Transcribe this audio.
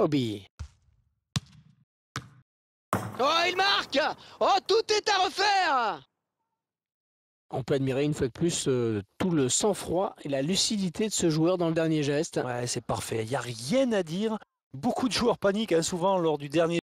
Oh, il marque Oh, tout est à refaire on peut admirer une fois de plus euh, tout le sang-froid et la lucidité de ce joueur dans le dernier geste. Ouais, c'est parfait. Il n'y a rien à dire. Beaucoup de joueurs paniquent hein, souvent lors du dernier